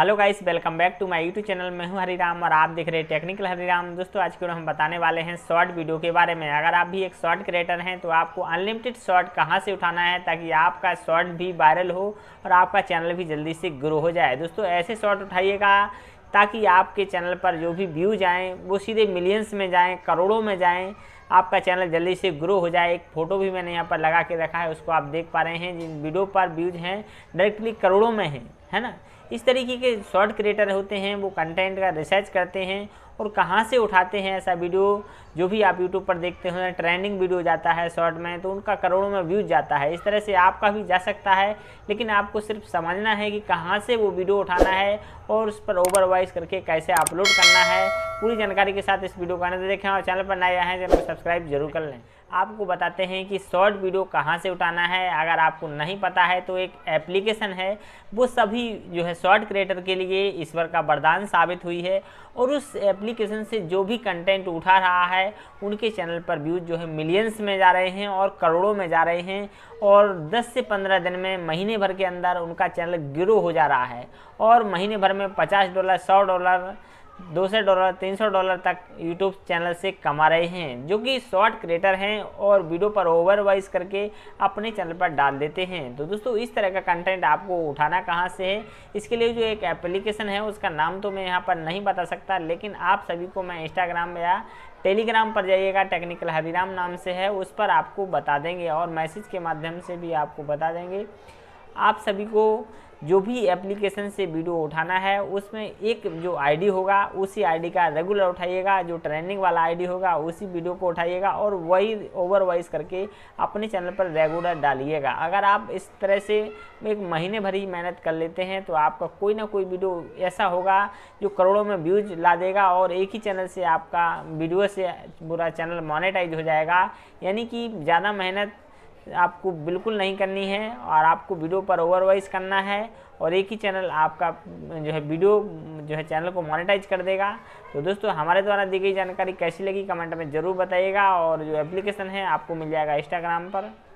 hello guys welcome back to my YouTube channel मैं हूं हरिराम और आप देख रहे हैं टेक्निकल हरिराम दोस्तों आज के हम बताने वाले हैं शॉर्ट वीडियो के बारे में अगर आप भी एक शॉर्ट क्रिएटर हैं तो आपको अनलिमिटेड शॉर्ट कहां से उठाना है ताकि आपका शॉर्ट भी वायरल हो और आपका चैनल भी जल्दी से ग्रो हो जाए दोस्तों ऐसे शॉर्ट उठाइएगा ताकि आपके चैनल पर जो भी व्यूज आएँ वो सीधे मिलियंस में जाएँ करोड़ों में जाएँ आपका चैनल जल्दी से ग्रो हो जाए एक फ़ोटो भी मैंने यहाँ पर लगा के रखा है उसको आप देख पा रहे हैं जिन वीडियो पर व्यूज हैं डायरेक्टली करोड़ों में हैं है ना इस तरीके के शॉर्ट क्रिएटर होते हैं वो कंटेंट का रिसर्च करते हैं और कहाँ से उठाते हैं ऐसा वीडियो जो भी आप यूट्यूब पर देखते हैं ट्रेंडिंग वीडियो जाता है शॉर्ट में तो उनका करोड़ों में व्यूज जाता है इस तरह से आपका भी जा सकता है लेकिन आपको सिर्फ समझना है कि कहाँ से वो वीडियो उठाना है और उस पर ओवरवाइज करके कैसे अपलोड करना है पूरी जानकारी के साथ इस वीडियो को आने देखें और चैनल पर नए आए हैं चैनल को सब्सक्राइब जरूर कर लें आपको बताते हैं कि शॉर्ट वीडियो कहाँ से उठाना है अगर आपको नहीं पता है तो एक एप्लीकेशन है वो सभी जो है शॉर्ट क्रिएटर के लिए ईश्वर का वरदान साबित हुई है और उस एप्लीकेशन से जो भी कंटेंट उठा रहा है उनके चैनल पर व्यूज़ जो है मिलियंस में जा रहे हैं और करोड़ों में जा रहे हैं और 10 से 15 दिन में महीने भर के अंदर उनका चैनल ग्रो हो जा रहा है और महीने भर में 50 डॉलर सौ डॉलर दो सौ डॉलर तीन सौ डॉलर तक यूट्यूब चैनल से कमा रहे हैं जो कि शॉर्ट क्रिएटर हैं और वीडियो पर ओवर वाइज करके अपने चैनल पर डाल देते हैं तो दोस्तों इस तरह का कंटेंट आपको उठाना कहाँ से है इसके लिए जो एक एप्लीकेशन है उसका नाम तो मैं यहाँ पर नहीं बता सकता लेकिन आप सभी को मैं इंस्टाग्राम या टेलीग्राम पर जाइएगा टेक्निकल हरिराम नाम से है उस पर आपको बता देंगे और मैसेज के माध्यम से भी आपको बता देंगे आप सभी को जो भी एप्लीकेशन से वीडियो उठाना है उसमें एक जो आईडी होगा उसी आईडी का रेगुलर उठाइएगा जो ट्रेंडिंग वाला आईडी होगा उसी वीडियो को उठाइएगा और वही ओवर वाइज करके अपने चैनल पर रेगुलर डालिएगा अगर आप इस तरह से एक महीने भर ही मेहनत कर लेते हैं तो आपका कोई ना कोई वीडियो ऐसा होगा जो करोड़ों में व्यूज ला देगा और एक ही चैनल से आपका वीडियो से पूरा चैनल मोनेटाइज हो जाएगा यानी कि ज़्यादा मेहनत आपको बिल्कुल नहीं करनी है और आपको वीडियो पर ओवरवाइज करना है और एक ही चैनल आपका जो है वीडियो जो है चैनल को मोनेटाइज कर देगा तो दोस्तों हमारे द्वारा दी गई जानकारी कैसी लगी कमेंट में ज़रूर बताइएगा और जो एप्लीकेशन है आपको मिल जाएगा इंस्टाग्राम पर